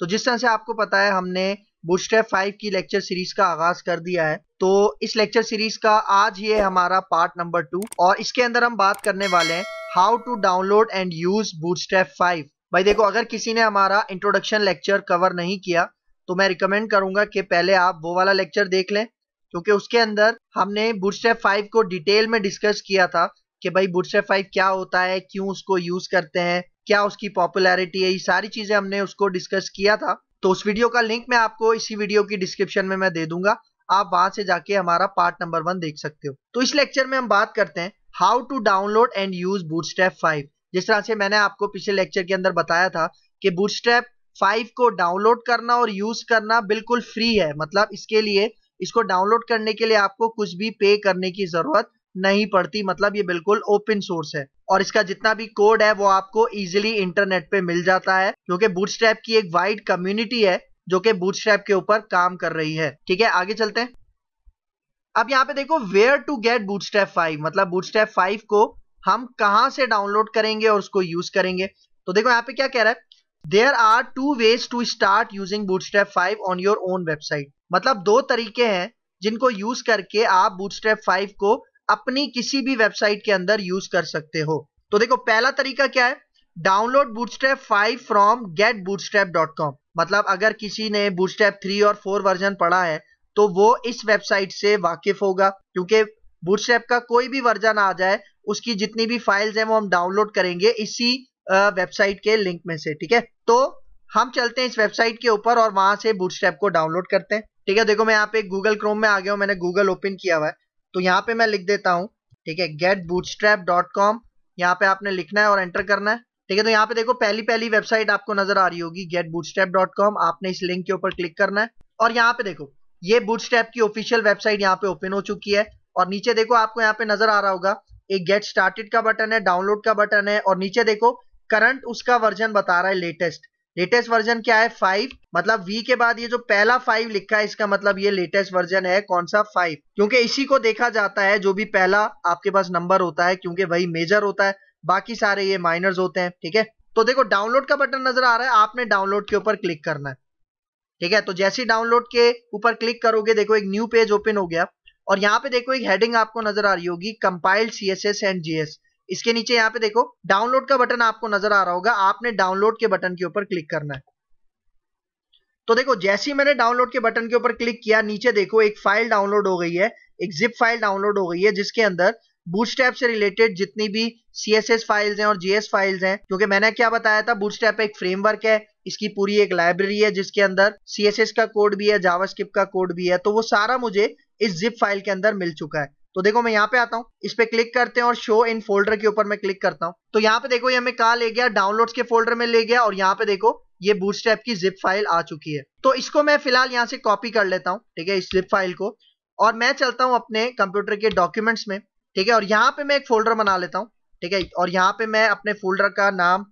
तो जिस तरह से आपको पता है हमने बुशटेप फाइव की लेक्चर सीरीज का आगाज कर दिया है तो इस लेक्चर सीरीज का आज ये हमारा पार्ट नंबर टू और इसके अंदर हम बात करने वाले हैं how to download and use Bootstrap five भाई देखो अगर किसी ने हमारा इंट्रोडक्शन लेक्चर कवर नहीं किया तो मैं रिकमेंड करूंगा कि पहले आप वो वाला लेक्चर देख लें क्योंकि उसके अंदर हमने बूटस्टेप फाइव को डिटेल में डिस्कस किया था कि भाई बूटस्टेप फाइव क्या होता है क्यों उसको यूज करते हैं क्या उसकी पॉपुलैरिटी है ये सारी चीज़ें हमने उसको डिस्कस किया था तो उस वीडियो का लिंक मैं आपको इसी वीडियो की डिस्क्रिप्शन में मैं दे दूंगा आप वहां से जाके हमारा पार्ट नंबर वन देख सकते हो तो इस लेक्चर में हम बात करते हैं how to download and use Bootstrap 5 जिस तरह से मैंने आपको पिछले लेक्चर के अंदर बताया था कि बूटस्ट्रैप 5 को डाउनलोड करना और यूज करना बिल्कुल फ्री है मतलब इसके लिए इसको डाउनलोड करने के लिए आपको कुछ भी पे करने की जरूरत नहीं पड़ती मतलब ये बिल्कुल ओपन सोर्स है और इसका जितना भी कोड है वो आपको इजिली इंटरनेट पे मिल जाता है क्योंकि बूटस्ट्रैप की एक वाइड कम्युनिटी है जो कि बूटस्ट्रैप के ऊपर काम कर रही है ठीक है आगे चलते हैं अब यहाँ पे देखो where to get Bootstrap five मतलब बूटस्ट्रैप फाइव को हम कहा से डाउनलोड करेंगे और उसको यूज करेंगे तो देखो यहाँ पे क्या कह रहा है there are two ways to start using Bootstrap five on your own website मतलब दो तरीके हैं जिनको यूज करके आप बूटस्ट्रैप फाइव को अपनी किसी भी वेबसाइट के अंदर यूज कर सकते हो तो देखो पहला तरीका क्या है download Bootstrap five from get dot com मतलब अगर किसी ने बूटस्ट्रैप थ्री और फोर वर्जन पढ़ा है तो वो इस वेबसाइट से वाकिफ होगा क्योंकि बूटस्ट्रैप का कोई भी वर्जन आ जाए उसकी जितनी भी फाइल्स हैं वो हम डाउनलोड करेंगे इसी वेबसाइट के लिंक में से ठीक है तो हम चलते हैं इस वेबसाइट के ऊपर और वहां से बूटस्ट्रैप को डाउनलोड करते हैं ठीक है देखो मैं यहाँ पे गूगल क्रोम में आ गया हूँ मैंने गूगल ओपन किया हुआ है तो यहाँ पे मैं लिख देता हूँ ठीक है गेट बूटस्ट्रैप डॉट कॉम यहाँ पे आपने लिखना है और एंटर करना है ठीक है तो यहाँ पे देखो पहली पहली वेबसाइट आपको नजर आ रही होगी गेट बूटस्टैप डॉट कॉम आपने इस लिंक के ऊपर क्लिक करना है और यहाँ पे देखो ये बूटस्टैप की ऑफिशियल वेबसाइट यहाँ पे ओपन हो चुकी है और नीचे देखो आपको यहाँ पे नजर आ रहा होगा एक गेट स्टार्टेड का बटन है डाउनलोड का बटन है और नीचे देखो करंट उसका वर्जन बता रहा है लेटेस्ट लेटेस्ट वर्जन क्या है फाइव मतलब वी के बाद ये जो पहला फाइव लिखा है इसका मतलब ये लेटेस्ट वर्जन है कौन सा फाइव क्योंकि इसी को देखा जाता है जो भी पहला आपके पास नंबर होता है क्योंकि वही मेजर होता है बाकी सारे ये माइनर्स होते हैं ठीक है तो देखो डाउनलोड का बटन नजर आ रहा है आपने डाउनलोड के ऊपर क्लिक करना है ठीक है तो जैसे डाउनलोड के ऊपर क्लिक करोगे देखो एक न्यू पेज ओपन हो गया और यहाँ पे देखो एक हेडिंग आपको नजर आ रही होगी compiled C S S and JS इसके नीचे यहाँ पे देखो डाउनलोड का बटन आपको नजर आ रहा होगा आपने डाउनलोड के बटन के ऊपर क्लिक करना है तो देखो जैसे ही मैंने डाउनलोड के बटन के ऊपर क्लिक किया नीचे देखो एक फाइल डाउनलोड हो गई है एक जिप फाइल डाउनलोड हो गई है जिसके अंदर बूट से रिलेटेड जितनी भी सीएसएस फाइल्स हैं और जीएस फाइल्स हैं क्योंकि मैंने क्या बताया था बूट एक फ्रेमवर्क है इसकी पूरी एक लाइब्रेरी है जिसके अंदर सी का कोड भी है जावा का कोड भी है तो वो सारा मुझे इस जिप फाइल के अंदर मिल चुका है तो देखो मैं यहाँ पे आता हूँ इस पे क्लिक करते हैं और शो इन फोल्डर के ऊपर मैं क्लिक करता हूँ तो यहाँ पे देखो ये हमें कहा ले गया डाउनलोड के फोल्डर में ले गया और यहाँ पे देखो ये बूटस्ट्रैप की जिप फाइल आ चुकी है तो इसको मैं फिलहाल यहाँ से कॉपी कर लेता हूँ ठीक है इस जिप फाइल को और मैं चलता हूँ अपने कंप्यूटर के डॉक्यूमेंट्स में ठीक है और यहाँ पे मैं एक फोल्डर बना लेता हूँ ठीक है और यहाँ पे मैं अपने फोल्डर का नाम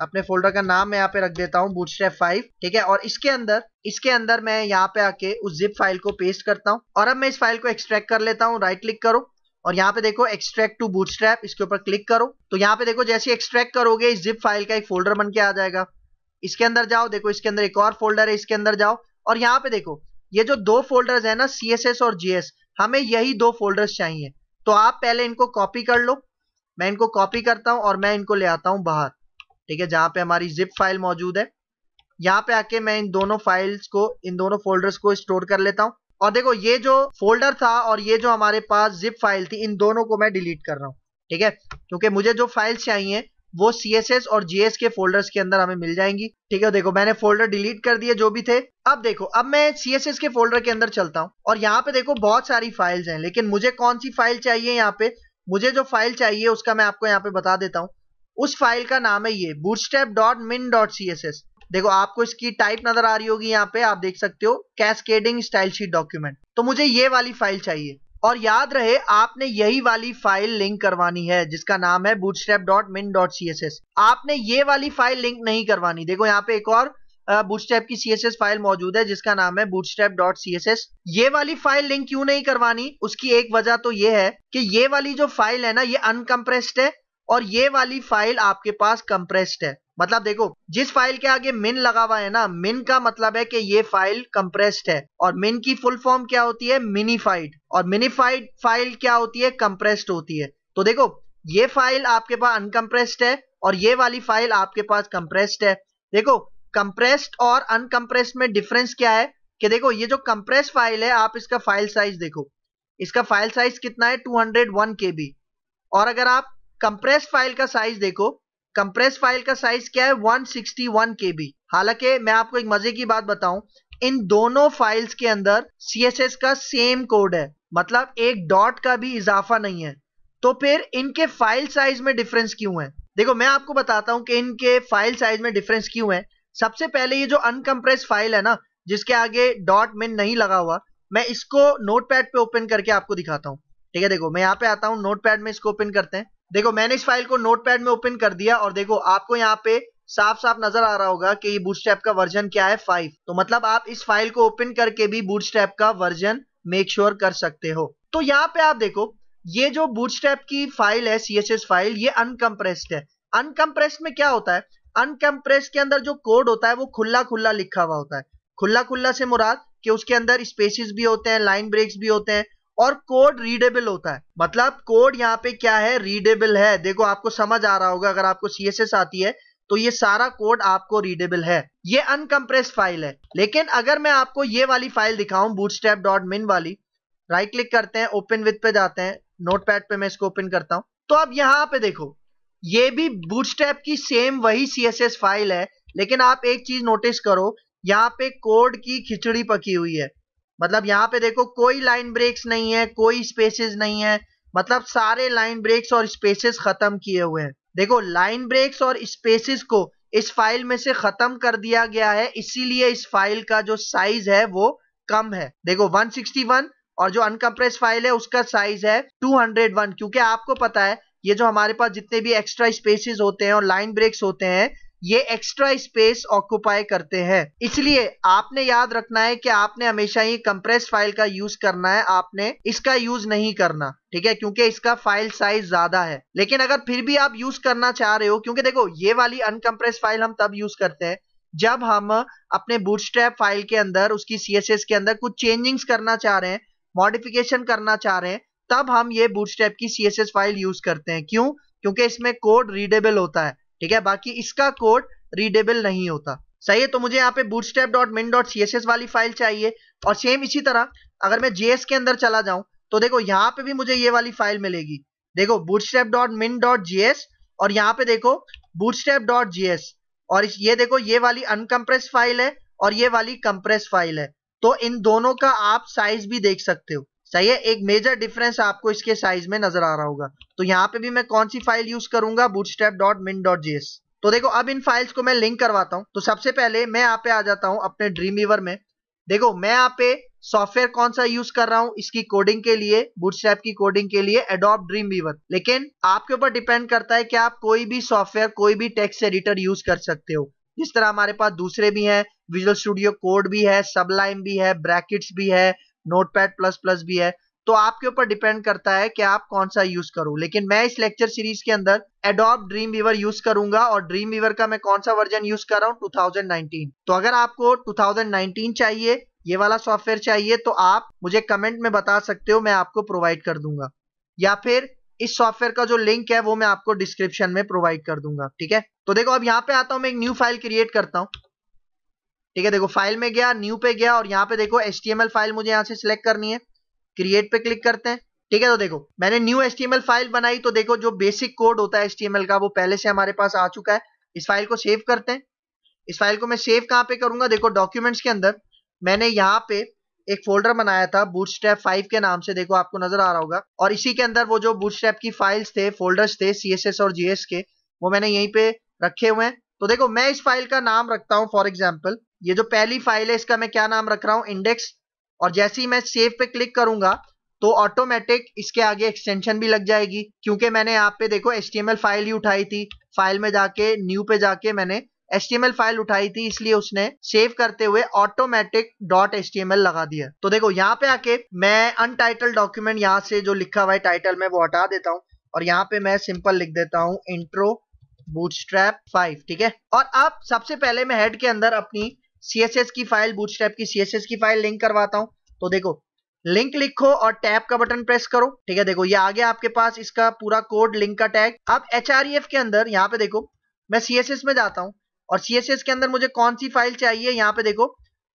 अपने फोल्डर का नाम मैं यहाँ पे रख देता हूँ बूटस्ट्रैप फाइव ठीक है और इसके अंदर इसके अंदर मैं यहाँ पे आके उस जिप फाइल को पेस्ट करता हूँ और अब मैं इस फाइल को एक्सट्रैक्ट कर लेता हूँ राइट क्लिक करो और यहाँ पे देखो एक्सट्रैक्ट टू बूटस्ट्रैप इसके ऊपर क्लिक करो तो यहाँ पे देखो जैसे एक्सट्रैक्ट करोगे इस जिप फाइल का एक फोल्डर बन के आ जाएगा इसके अंदर जाओ देखो इसके अंदर एक और फोल्डर है इसके अंदर जाओ और यहाँ पे देखो ये जो दो फोल्डर्स है ना एस और जीएस हमें यही दो फोल्डर्स चाहिए तो आप पहले इनको कॉपी कर लो मैं इनको कॉपी करता हूँ और मैं इनको ले आता हूं बाहर ठीक है जहाँ पे हमारी जिप फाइल मौजूद है यहाँ पे आके मैं इन दोनों फाइल्स को इन दोनों फोल्डर्स को स्टोर कर लेता हूँ और देखो ये जो फोल्डर था और ये जो हमारे पास जिप फाइल थी इन दोनों को मैं डिलीट कर रहा हूँ ठीक है क्योंकि मुझे जो फाइल्स चाहिए वो CSS और JS के फोल्डर्स के अंदर हमें मिल जाएंगी ठीक है देखो मैंने फोल्डर डिलीट कर दिए जो भी थे अब देखो अब मैं CSS के फोल्डर के अंदर चलता हूँ और यहाँ पे देखो बहुत सारी फाइल्स हैं लेकिन मुझे कौन सी फाइल चाहिए यहाँ पे मुझे जो फाइल चाहिए उसका मैं आपको यहाँ पे बता देता हूँ उस फाइल का नाम है ये Bootstrap dot min dot C S S देखो आपको इसकी टाइप नजर आ रही होगी यहाँ पे आप देख सकते हो कैस्केडिंग स्टाइल शीट डॉक्यूमेंट तो मुझे ये वाली फाइल चाहिए और याद रहे आपने यही वाली फाइल लिंक करवानी है जिसका नाम है bootstrap.min.css आपने ये वाली फाइल लिंक नहीं करवानी देखो यहाँ पे एक और बूटस्टेप की सीएसएस फाइल मौजूद है जिसका नाम है Bootstrap dot C S S ये वाली फाइल लिंक क्यों नहीं करवानी उसकी एक वजह तो ये है कि ये वाली जो फाइल है ना ये अनकम्प्रेस्ड है और ये वाली फाइल आपके पास कंप्रेस्ड है मतलब देखो जिस फाइल के आगे मिन लगा हुआ है ना मिन का मतलब है कि ये फाइल कंप्रेस्ड है और मिन की फुल फॉर्म क्या होती है मिनीफाइड और मिनीफाइड फाइल क्या होती है कंप्रेस्ड होती है तो देखो ये फाइल आपके पास अनकम्प्रेस्ड है और ये वाली फाइल आपके पास कंप्रेस्ड है देखो कंप्रेस्ड और अनकंप्रेस्ड में डिफरेंस क्या है कि देखो ये जो कंप्रेस फाइल है आप इसका फाइल साइज देखो इसका फाइल साइज कितना है 201 हंड्रेड और अगर आप कंप्रेस फाइल का साइज देखो कंप्रेस फाइल का साइज क्या है 161 केबी हालांकि मैं आपको एक मजे की बात बताऊं इन दोनों फाइल्स के अंदर सीएसएस का सेम कोड है मतलब एक डॉट का भी इजाफा नहीं है तो फिर इनके फाइल साइज में डिफरेंस क्यों है देखो मैं आपको बताता हूं कि इनके फाइल साइज में डिफरेंस क्यों है सबसे पहले ये जो अनकम्प्रेस फाइल है ना जिसके आगे डॉट मिन नहीं लगा हुआ मैं इसको नोटपैड पे ओपन करके आपको दिखाता हूँ ठीक है देखो मैं यहाँ पे आता हूँ नोटपैड में इसको ओपन करते हैं देखो मैंने इस फाइल को नोटपैड में ओपन कर दिया और देखो आपको यहाँ पे साफ साफ नजर आ रहा होगा कि ये बूटस्ट्रैप का वर्जन क्या है फाइव तो मतलब आप इस फाइल को ओपन करके भी बूटस्टैप का वर्जन मेक श्योर sure कर सकते हो तो यहाँ पे आप देखो ये जो बूटस्ट्रैप की फाइल है सीएसएस फाइल ये अनकम्प्रेस्ड है अनकम्प्रेस्ड में क्या होता है अनकम्प्रेस्ड के अंदर जो कोड होता है वो खुला खुला लिखा हुआ होता है खुला खुला से मुराद कि उसके अंदर स्पेसिस भी होते हैं लाइन ब्रेक्स भी होते हैं और कोड रीडेबल होता है मतलब कोड यहाँ पे क्या है रीडेबल है देखो आपको समझ आ रहा होगा अगर आपको सीएसएस आती है तो ये सारा कोड आपको रीडेबल है ये अनकम्प्रेस फाइल है लेकिन अगर मैं आपको ये वाली फाइल दिखाऊं बूटस्टेप डॉट मिन वाली राइट क्लिक करते हैं ओपन विथ पे जाते हैं नोटपैड पे मैं इसको ओपन करता हूं तो अब यहाँ पे देखो ये भी बूटस्टेप की सेम वही सीएसएस फाइल है लेकिन आप एक चीज नोटिस करो यहाँ पे कोड की खिचड़ी पकी हुई है मतलब यहाँ पे देखो कोई लाइन ब्रेक्स नहीं है कोई स्पेसेस नहीं है मतलब सारे लाइन ब्रेक्स और स्पेसेस खत्म किए हुए हैं देखो लाइन ब्रेक्स और स्पेसेस को इस फाइल में से खत्म कर दिया गया है इसीलिए इस फाइल का जो साइज है वो कम है देखो 161 और जो अनकम्प्रेस फाइल है उसका साइज है 201 क्योंकि आपको पता है ये जो हमारे पास जितने भी एक्स्ट्रा स्पेसेस होते हैं और लाइन ब्रेक्स होते हैं ये एक्स्ट्रा स्पेस ऑक्यूपाई करते हैं इसलिए आपने याद रखना है कि आपने हमेशा ही कंप्रेस फाइल का यूज करना है आपने इसका यूज नहीं करना ठीक है क्योंकि इसका फाइल साइज ज्यादा है लेकिन अगर फिर भी आप यूज करना चाह रहे हो क्योंकि देखो ये वाली अनकम्प्रेस फाइल हम तब यूज करते हैं जब हम अपने बूटस्ट्रैप फाइल के अंदर उसकी सीएसएस के अंदर कुछ चेंजिंग्स करना चाह रहे हैं मॉडिफिकेशन करना चाह रहे हैं तब हम ये बूटस्ट्रैप की सीएसएस फाइल यूज करते हैं क्यों क्योंकि इसमें कोड रीडेबल होता है ठीक है बाकी इसका कोड रीडेबल नहीं होता सही है तो मुझे यहाँ पे step dot min dot C S S वाली फाइल चाहिए और सेम इसी तरह अगर मैं जेएस के अंदर चला जाऊं तो देखो यहाँ पे भी मुझे ये वाली फाइल मिलेगी देखो Bootstrap dot min dot JS और यहाँ पे देखो बूटस्टेप डॉट जेएस और ये देखो ये वाली अनकम्प्रेस फाइल है और ये वाली कंप्रेस फाइल है तो इन दोनों का आप साइज भी देख सकते हो सही है एक मेजर डिफरेंस आपको इसके साइज में नजर आ रहा होगा तो यहाँ पे भी मैं कौन सी फाइल यूज करूंगा Bootstrap dot min dot JS तो देखो अब इन फाइल्स को मैं लिंक करवाता हूँ तो सबसे पहले मैं यहाँ पे आ जाता हूँ अपने ड्रीम वीवर में देखो मैं यहाँ पे सॉफ्टवेयर कौन सा यूज कर रहा हूँ इसकी कोडिंग के लिए बूटस्ट्रैप की कोडिंग के लिए एडोप ड्रीम वीवर लेकिन आपके ऊपर डिपेंड करता है कि आप कोई भी सॉफ्टवेयर कोई भी टेक्स्ट एडिटर यूज कर सकते हो जिस तरह हमारे पास दूसरे भी हैं विजुअल स्टूडियो कोड भी है सबलाइन भी है ब्रैकेट्स भी है नोटपैड प्लस प्लस भी है तो आपके ऊपर डिपेंड करता है कि आप कौन सा यूज करो लेकिन मैं इस लेक्चर सीरीज के अंदर एडोप ड्रीम वीवर यूज करूंगा और ड्रीम वीवर का मैं कौन सा वर्जन यूज कर रहा हूँ 2019 तो अगर आपको 2019 चाहिए ये वाला सॉफ्टवेयर चाहिए तो आप मुझे कमेंट में बता सकते हो मैं आपको प्रोवाइड कर दूंगा या फिर इस सॉफ्टवेयर का जो लिंक है वो मैं आपको डिस्क्रिप्शन में प्रोवाइड कर दूंगा ठीक है तो देखो अब यहाँ पे आता हूँ मैं एक न्यू फाइल क्रिएट करता हूँ ठीक है देखो फाइल में गया न्यू पे गया और यहाँ पे देखो एस फाइल मुझे यहाँ से सिलेक्ट करनी है क्रिएट पे क्लिक करते हैं ठीक है तो देखो मैंने न्यू एस फाइल बनाई तो देखो जो बेसिक कोड होता है एस का वो पहले से हमारे पास आ चुका है इस फाइल को सेव करते हैं इस फाइल को मैं सेव कहाँ पे करूंगा देखो डॉक्यूमेंट्स के अंदर मैंने यहाँ पे एक फोल्डर बनाया था बूट स्टेप फाइव के नाम से देखो आपको नजर आ रहा होगा और इसी के अंदर वो जो बूट स्टेप की फाइल्स थे फोल्डर्स थे सीएसएस और जीएस के वो मैंने यहीं पे रखे हुए हैं तो देखो मैं इस फाइल का नाम रखता हूँ फॉर एग्जाम्पल ये जो पहली फाइल है इसका मैं क्या नाम रख रहा हूँ इंडेक्स और जैसे ही मैं सेव पे क्लिक करूंगा तो ऑटोमेटिक इसके आगे एक्सटेंशन भी लग जाएगी क्योंकि मैंने यहाँ पे देखो एस फाइल ही उठाई थी फाइल में जाके न्यू पे जाके मैंने एस फाइल उठाई थी इसलिए उसने सेव करते हुए ऑटोमेटिक डॉट एच लगा दिया तो देखो यहाँ पे आके मैं अनटाइटल डॉक्यूमेंट यहाँ से जो लिखा हुआ है टाइटल में वो हटा देता हूँ और यहाँ पे मैं सिंपल लिख देता हूँ इंट्रो बूट फाइव ठीक है और अब सबसे पहले मैं हेड के अंदर अपनी सीएसएस की फाइल बूटस्ट्रैप की सीएसएस की फाइल लिंक करवाता हूं तो देखो लिंक लिखो और टैब का बटन प्रेस करो ठीक है देखो ये आ गया आपके पास इसका पूरा कोड लिंक का टैग अब एच e के अंदर यहाँ पे देखो मैं सीएसएस में जाता हूँ और सीएसएस के अंदर मुझे कौन सी फाइल चाहिए यहाँ पे देखो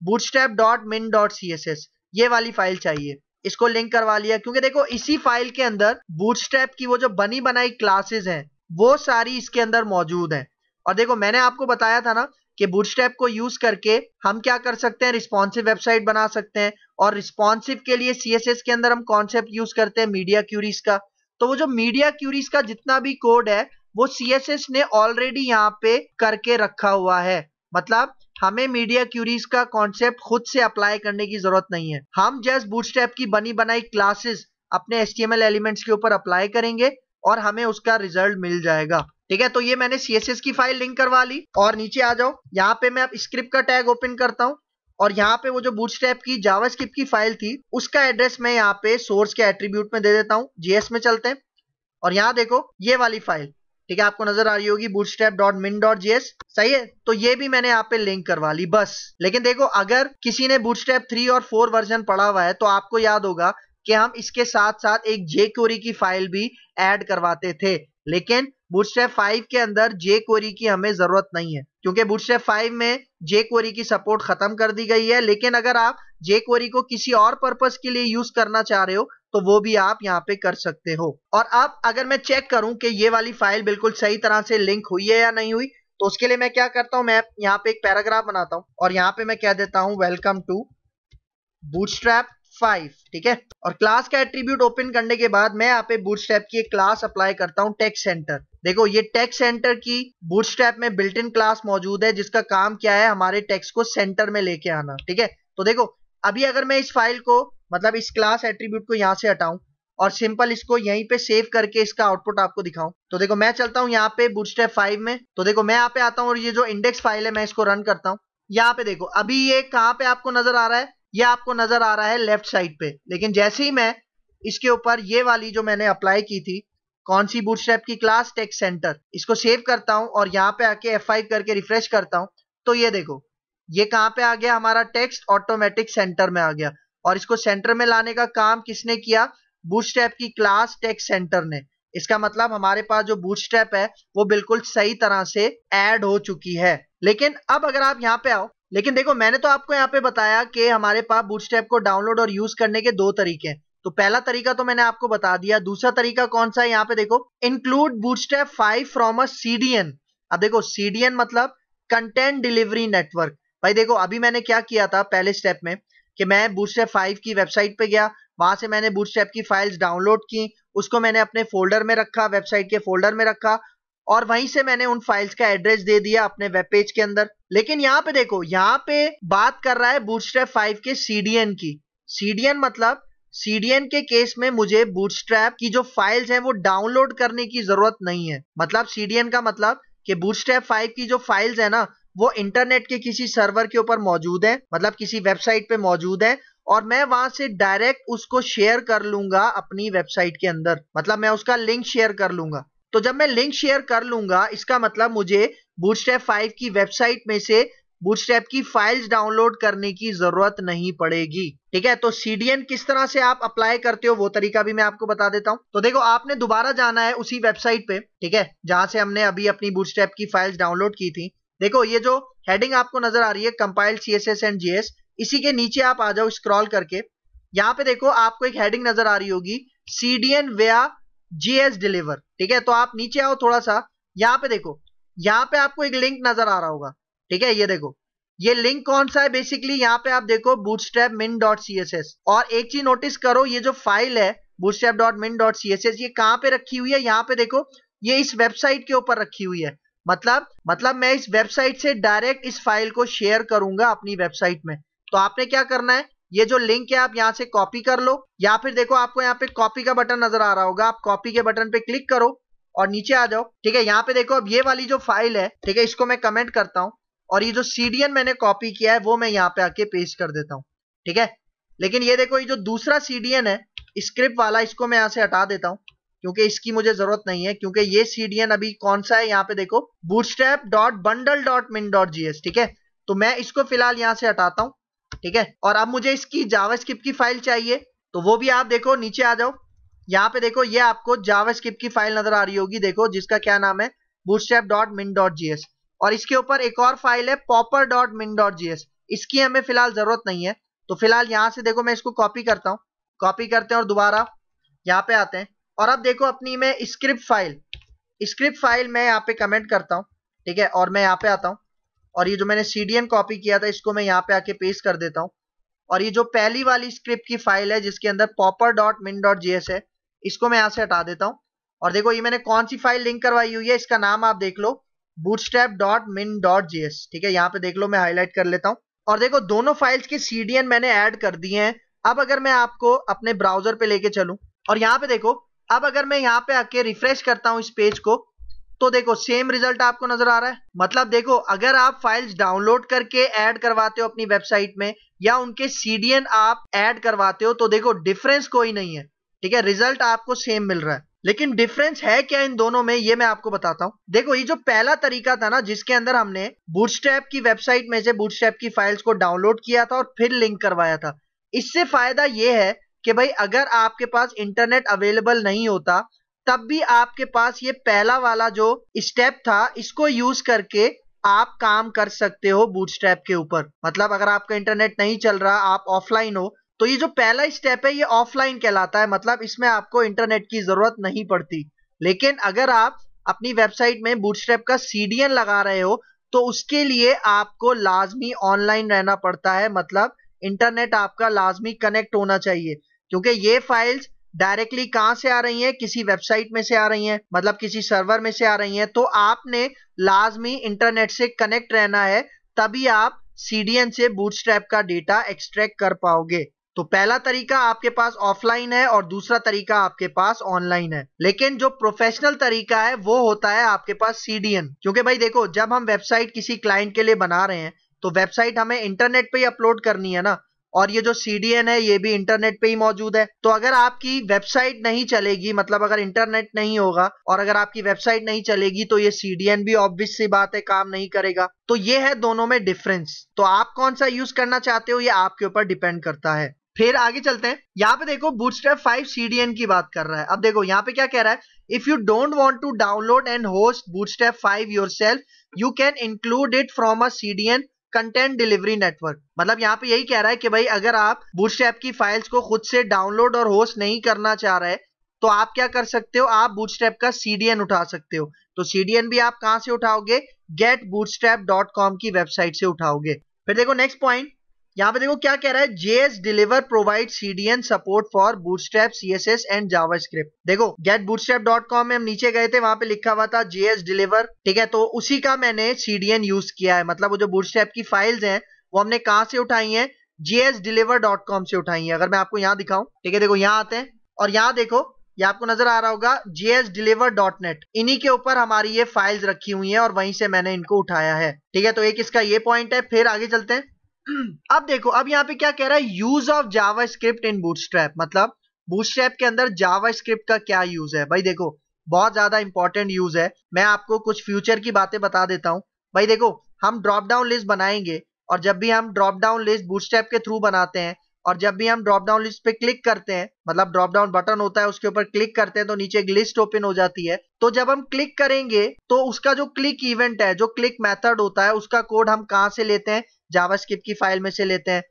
Bootstrap dot min dot C S S ये वाली फाइल चाहिए इसको लिंक करवा लिया क्योंकि देखो इसी फाइल के अंदर बूटस्टैप की वो जो बनी बनाई क्लासेस हैं वो सारी इसके अंदर मौजूद हैं और देखो मैंने आपको बताया था ना कि बूटस्टेप को यूज करके हम क्या कर सकते हैं रिस्पॉन्सिव वेबसाइट बना सकते हैं और रिस्पॉन्सिव के लिए सीएसएस के अंदर हम कॉन्सेप्ट यूज करते हैं मीडिया क्यूरीज का तो वो जो मीडिया क्यूरीज का जितना भी कोड है वो सीएसएस ने ऑलरेडी यहाँ पे करके रखा हुआ है मतलब हमें मीडिया क्यूरीज का कॉन्सेप्ट खुद से अप्लाई करने की जरूरत नहीं है हम जस्ट बूटस्टेप की बनी बनाई क्लासेस अपने एस एलिमेंट्स के ऊपर अप्लाई करेंगे और हमें उसका रिजल्ट मिल जाएगा ठीक है तो ये मैंने सीएसएस की फाइल लिंक करवा ली और नीचे आ जाओ यहाँ पे मैं अब स्क्रिप्ट का टैग ओपन करता हूँ और यहाँ पे वो जो बूटस्ट्रैप की जावास्क्रिप्ट की फाइल थी उसका एड्रेस मैं यहाँ पे सोर्स के एट्रीब्यूट में दे देता हूँ जीएस में चलते हैं और यहाँ देखो ये वाली फाइल ठीक है आपको नजर आ रही होगी bootstrap.min.js सही है तो ये भी मैंने यहाँ पे लिंक करवा ली बस लेकिन देखो अगर किसी ने स्टेप थ्री और फोर वर्जन पढ़ा हुआ है तो आपको याद होगा कि हम इसके साथ साथ एक जे की फाइल भी एड करवाते थे लेकिन बुटस्टेप फाइव के अंदर जे क्वेरी की हमें जरूरत नहीं है क्योंकि बुटस्टेप फाइव में जे क्वेरी की सपोर्ट खत्म कर दी गई है लेकिन अगर आप जे क्वेरी को किसी और पर्पज के लिए यूज करना चाह रहे हो तो वो भी आप यहाँ पे कर सकते हो और अब अगर मैं चेक करूं कि ये वाली फाइल बिल्कुल सही तरह से लिंक हुई है या नहीं हुई तो उसके लिए मैं क्या करता हूँ मैं यहाँ पे एक पैराग्राफ बनाता हूँ और यहाँ पे मैं कह देता हूँ वेलकम टू बूटस्ट्रैप फाइव ठीक है और क्लास का एट्रीब्यूट ओपन करने के बाद मैं यहाँ पे बूटस्ट्रैप की एक क्लास अप्लाई करता हूँ टेक्स सेंटर देखो ये टेक्स सेंटर की बूटस्ट्रैप में बिल्ट इन क्लास मौजूद है जिसका काम क्या है हमारे टेक्स को सेंटर में लेके आना ठीक है तो देखो अभी अगर मैं इस फाइल को मतलब इस क्लास एट्रीब्यूट को यहाँ से हटाऊं और सिंपल इसको यहीं पे सेव करके इसका आउटपुट आपको दिखाऊं तो देखो मैं चलता हूँ यहाँ पे बुटस्टेप फाइव में तो देखो मैं यहाँ पे आता हूँ और ये जो इंडेक्स फाइल है मैं इसको रन करता हूँ यहाँ पे देखो अभी ये कहाँ पे आपको नजर आ रहा है ये आपको नजर आ रहा है लेफ्ट साइड पे लेकिन जैसे ही मैं इसके ऊपर ये वाली जो मैंने अप्लाई की थी कौन सी बूटस्ट्रैप की क्लास टेक सेंटर इसको सेव करता हूं और यहाँ पे आके F5 करके रिफ्रेश करता हूं तो ये देखो ये कहाँ पे आ गया हमारा टेक्स्ट ऑटोमेटिक सेंटर में आ गया और इसको सेंटर में लाने का काम किसने किया बूटस्ट्रैप की क्लास टेक सेंटर ने इसका मतलब हमारे पास जो बूटस्ट्रैप है वो बिल्कुल सही तरह से एड हो चुकी है लेकिन अब अगर आप यहाँ पे आओ लेकिन देखो मैंने तो आपको यहाँ पे बताया कि हमारे पास बूटस्टेप को डाउनलोड और यूज करने के दो तरीके हैं तो पहला तरीका तो मैंने आपको बता दिया दूसरा तरीका कौन सा है यहाँ पे देखो include Bootstrap five from a CDN अब देखो सीडीएन मतलब कंटेंट डिलीवरी नेटवर्क भाई देखो अभी मैंने क्या किया था पहले स्टेप में कि मैं स्टेप फाइव की वेबसाइट पे गया वहां से मैंने बूटस्टेप की फाइल्स डाउनलोड की उसको मैंने अपने फोल्डर में रखा वेबसाइट के फोल्डर में रखा और वहीं से मैंने उन फाइल्स का एड्रेस दे दिया अपने वेब पेज के अंदर लेकिन यहाँ पे देखो यहाँ पे बात कर रहा है बूटस्ट्रैप 5 के सीडीएन की सीडीएन मतलब सीडीएन के केस में मुझे बूटस्ट्रैप की जो फाइल्स हैं वो डाउनलोड करने की जरूरत नहीं है मतलब सीडीएन का मतलब कि बूटस्ट्रैप फाइव की जो फाइल्स है ना वो इंटरनेट के किसी सर्वर के ऊपर मौजूद है मतलब किसी वेबसाइट पे मौजूद है और मैं वहां से डायरेक्ट उसको शेयर कर लूंगा अपनी वेबसाइट के अंदर मतलब मैं उसका लिंक शेयर कर लूंगा तो जब मैं लिंक शेयर कर लूंगा इसका मतलब मुझे बूटस्टेप 5 की वेबसाइट में से बूटस्टेप की फाइल्स डाउनलोड करने की जरूरत नहीं पड़ेगी ठीक है तो सीडीएन किस तरह से आप अप्लाई करते हो वो तरीका भी मैं आपको बता देता हूं तो देखो आपने दोबारा जाना है उसी वेबसाइट पे ठीक है जहां से हमने अभी अपनी बूटस्टेप की फाइल्स डाउनलोड की थी देखो ये जो हेडिंग आपको नजर आ रही है कंपाइल एस एंड जीएस इसी के नीचे आप आ जाओ स्क्रॉल करके यहाँ पे देखो आपको एक हेडिंग नजर आ रही होगी सीडीएन वे जीएस डिलीवर ठीक है तो आप नीचे आओ थोड़ा सा यहाँ पे देखो यहाँ पे आपको एक लिंक नजर आ रहा होगा ठीक है ये देखो ये लिंक कौन सा है बेसिकली यहाँ पे आप देखो बूटस्ट्रैप मिन डॉट सी एस एस और एक चीज नोटिस करो ये जो फाइल है Bootstrap dot min dot C S S ये कहाँ पे रखी हुई है यहाँ पे देखो ये इस वेबसाइट के ऊपर रखी हुई है मतलब मतलब मैं इस वेबसाइट से डायरेक्ट इस फाइल को शेयर करूंगा अपनी वेबसाइट में तो आपने क्या करना है ये जो लिंक है आप यहाँ से कॉपी कर लो या फिर देखो आपको यहाँ पे कॉपी का बटन नजर आ रहा होगा आप कॉपी के बटन पे क्लिक करो और नीचे आ जाओ ठीक है यहाँ पे देखो अब ये वाली जो फाइल है ठीक है इसको मैं कमेंट करता हूँ और ये जो सीडीएन मैंने कॉपी किया है वो मैं यहाँ पे आके पेस्ट कर देता हूँ ठीक है लेकिन ये देखो ये जो दूसरा सीडीएन है स्क्रिप्ट वाला इसको मैं यहाँ से हटा देता हूँ क्योंकि इसकी मुझे जरूरत नहीं है क्योंकि ये सीडीएन अभी कौन सा है यहाँ पे देखो Bootstrap dot bundle dot min dot JS ठीक है तो मैं इसको फिलहाल यहाँ से हटाता हूँ ठीक है और अब मुझे इसकी जावास्क्रिप्ट की फाइल चाहिए तो वो भी आप देखो नीचे आ जाओ यहाँ पे देखो ये आपको जावास्क्रिप्ट की फाइल नजर आ रही होगी देखो जिसका क्या नाम है bootstrap.min.js और इसके ऊपर एक और फाइल है popper.min.js इसकी हमें फिलहाल जरूरत नहीं है तो फिलहाल यहाँ से देखो मैं इसको कॉपी करता हूँ कॉपी करते हैं और दोबारा यहाँ पे आते हैं और अब देखो अपनी मैं स्क्रिप्ट फाइल स्क्रिप्ट फाइल मैं यहाँ पे कमेंट करता हूँ ठीक है और मैं यहाँ पे आता हूँ और ये जो मैंने सी कॉपी किया था इसको मैं यहाँ पे आके पेस्ट कर देता हूँ और ये जो पहली वाली स्क्रिप्ट की फाइल है जिसके अंदर popper dot min dot JS है इसको मैं यहाँ से हटा देता हूँ और देखो ये मैंने कौन सी फाइल लिंक करवाई हुई है इसका नाम आप देख लो बूटस्टैप डॉट मिन डॉट जी ठीक है यहाँ पे देख लो मैं हाईलाइट कर लेता हूँ और देखो दोनों फाइल्स के सी मैंने ऐड कर दिए हैं अब अगर मैं आपको अपने ब्राउजर पे लेके चलूँ और यहाँ पे देखो अब अगर मैं यहाँ पे आके रिफ्रेश करता हूँ इस पेज को तो देखो सेम रिजल्ट आपको नजर आ रहा है मतलब देखो अगर आप फाइल्स डाउनलोड करके ऐड करवाते हो अपनी वेबसाइट में या उनके सीडीएन आप ऐड करवाते हो तो देखो डिफरेंस कोई नहीं है ठीक है रिजल्ट आपको सेम मिल रहा है लेकिन डिफरेंस है क्या इन दोनों में ये मैं आपको बताता हूँ देखो ये जो पहला तरीका था ना जिसके अंदर हमने बूटस्टैप की वेबसाइट में से बूटस्टैप की फाइल्स को डाउनलोड किया था और फिर लिंक करवाया था इससे फायदा ये है कि भाई अगर आपके पास इंटरनेट अवेलेबल नहीं होता तब भी आपके पास ये पहला वाला जो स्टेप था इसको यूज करके आप काम कर सकते हो बूटस्ट्रैप के ऊपर मतलब अगर आपका इंटरनेट नहीं चल रहा आप ऑफलाइन हो तो ये जो पहला स्टेप है ये ऑफलाइन कहलाता है मतलब इसमें आपको इंटरनेट की जरूरत नहीं पड़ती लेकिन अगर आप अपनी वेबसाइट में बूटस्ट्रैप का सीडीएन लगा रहे हो तो उसके लिए आपको लाजमी ऑनलाइन रहना पड़ता है मतलब इंटरनेट आपका लाजमी कनेक्ट होना चाहिए क्योंकि ये फाइल्स डायरेक्टली कहाँ से आ रही हैं किसी वेबसाइट में से आ रही हैं मतलब किसी सर्वर में से आ रही हैं तो आपने लाजमी इंटरनेट से कनेक्ट रहना है तभी आप सीडीएन से बूटस्ट्रैप का डेटा एक्सट्रैक्ट कर पाओगे तो पहला तरीका आपके पास ऑफलाइन है और दूसरा तरीका आपके पास ऑनलाइन है लेकिन जो प्रोफेशनल तरीका है वो होता है आपके पास सीडीएन क्योंकि भाई देखो जब हम वेबसाइट किसी क्लाइंट के लिए बना रहे हैं तो वेबसाइट हमें इंटरनेट पे ही अपलोड करनी है ना और ये जो सी है ये भी इंटरनेट पे ही मौजूद है तो अगर आपकी वेबसाइट नहीं चलेगी मतलब अगर इंटरनेट नहीं होगा और अगर आपकी वेबसाइट नहीं चलेगी तो ये सी भी ऑब्वियस सी बात है काम नहीं करेगा तो ये है दोनों में डिफरेंस तो आप कौन सा यूज करना चाहते हो ये आपके ऊपर डिपेंड करता है फिर आगे चलते हैं यहाँ पे देखो बूटस्ट्रैप फाइव सीडीएन की बात कर रहा है अब देखो यहाँ पे क्या कह रहा है if you don't want to download and host five your yourself you can include it from a C content delivery network मतलब यहाँ पे यही कह रहा है कि भाई अगर आप बूट की फाइल्स को खुद से डाउनलोड और होस्ट नहीं करना चाह रहे तो आप क्या कर सकते हो आप बूटस्ट्रैप का सीडीएन उठा सकते हो तो सीडीएन भी आप कहां से उठाओगे गेट डॉट कॉम की वेबसाइट से उठाओगे फिर देखो नेक्स्ट पॉइंट यहाँ पे देखो क्या कह रहा है JS deliver provide CDN support for Bootstrap CSS and JavaScript देखो गेट बूटस्ट्रैप में हम नीचे गए थे वहां पे लिखा हुआ था जेएस डिलीवर ठीक है तो उसी का मैंने सीडीएन यूज किया है मतलब वो जो बूटस्ट्रैप की फाइल्स हैं वो हमने कहा से उठाई है डिलीवर डॉट कॉम से उठाई है अगर मैं आपको यहाँ दिखाऊं ठीक है देखो यहाँ आते हैं और यहाँ देखो ये आपको नजर आ रहा होगा डिलीवर डॉट नेट इन्हीं के ऊपर हमारी ये फाइल्स रखी हुई है और वहीं से मैंने इनको उठाया है ठीक है तो एक इसका ये पॉइंट है फिर आगे चलते हैं अब देखो अब यहाँ पे क्या कह रहा है use of JavaScript in Bootstrap मतलब बूटस्ट्रैप के अंदर जावा स्क्रिप्ट का क्या यूज है भाई देखो बहुत ज्यादा इंपॉर्टेंट यूज है मैं आपको कुछ फ्यूचर की बातें बता देता हूँ भाई देखो हम ड्रॉप डाउन लिस्ट बनाएंगे और जब भी हम ड्रॉप डाउन लिस्ट बूटस्ट्रैप के थ्रू बनाते हैं और जब भी हम ड्रॉप डाउन लिस्ट पे क्लिक करते हैं मतलब ड्रॉप डाउन बटन होता है उसके ऊपर क्लिक करते हैं तो नीचे एक लिस्ट ओपन हो जाती है तो जब हम क्लिक करेंगे तो उसका जो क्लिक इवेंट है जो क्लिक मेथड होता है उसका कोड हम कहां से लेते हैं जावास्क्रिप्ट की फाइल में से लेते हैं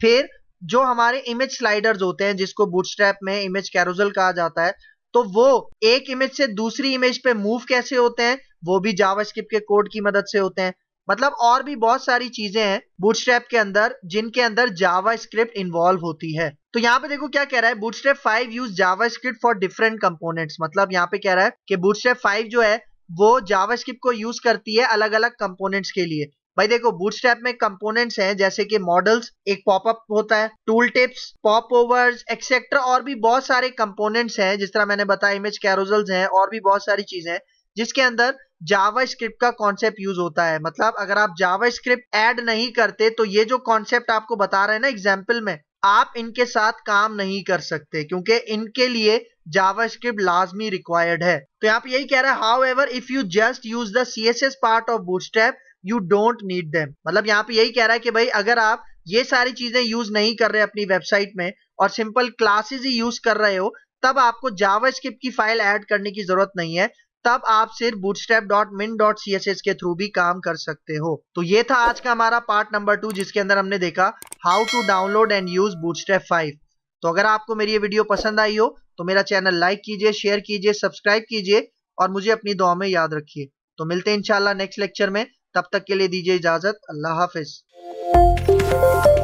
फिर जो हमारे इमेज स्लाइडर्स होते हैं जिसको बूटस्ट्रैप में इमेज कैरोजल कहा जाता है तो वो एक इमेज से दूसरी इमेज पे मूव कैसे होते हैं वो भी जावास्क्रिप्ट के कोड की मदद से होते हैं मतलब और भी बहुत सारी चीजें हैं बूटस्ट्रैप के अंदर जिनके अंदर जावास्क्रिप्ट इन्वॉल्व होती है तो यहाँ पे देखो क्या कह रहा है Bootstrap five use JavaScript for different components मतलब यहाँ पे कह रहा है कि बूटस्ट्रैप फाइव जो है वो जावास्क्रिप्ट को यूज करती है अलग अलग कंपोनेंट्स के लिए भाई देखो बूटस्ट्रैप में कंपोनेंट्स हैं जैसे कि मॉडल्स एक पॉपअप होता है tooltips popovers etcetera और भी बहुत सारे कंपोनेंट्स हैं जिस तरह मैंने बताया इमेज कैरोजल्स हैं और भी बहुत सारी चीजें हैं जिसके अंदर जावा स्क्रिप्ट का कॉन्सेप्ट यूज होता है मतलब अगर आप जावा स्क्रिप्ट एड नहीं करते तो ये जो कॉन्सेप्ट आपको बता रहे हैं ना एग्जाम्पल में आप इनके साथ काम नहीं कर सकते क्योंकि इनके लिए स्क्रिप्ट लाजमी रिक्वायर्ड है तो आप यही कह रहे हैं however if you just use the C S S part of Bootstrap you don't need them मतलब यहाँ पे यही कह रहा है कि भाई अगर आप ये सारी चीजें यूज नहीं कर रहे अपनी वेबसाइट में और सिंपल क्लासेस ही यूज कर रहे हो तब आपको जावास्क्रिप्ट की फाइल ऐड करने की जरूरत नहीं है तब आप सिर्फ Bootstrap dot min dot C S S के थ्रू भी काम कर सकते हो तो ये था आज का हमारा पार्ट नंबर टू जिसके अंदर हमने देखा how to download and use Bootstrap five तो अगर आपको मेरी ये वीडियो पसंद आई हो तो मेरा चैनल लाइक कीजिए शेयर कीजिए सब्सक्राइब कीजिए और मुझे अपनी दुआ में याद रखिए तो मिलते हैं इंशाल्लाह नेक्स्ट लेक्चर में तब तक के लिए दीजिए इजाज़त अल्लाह हाफिज़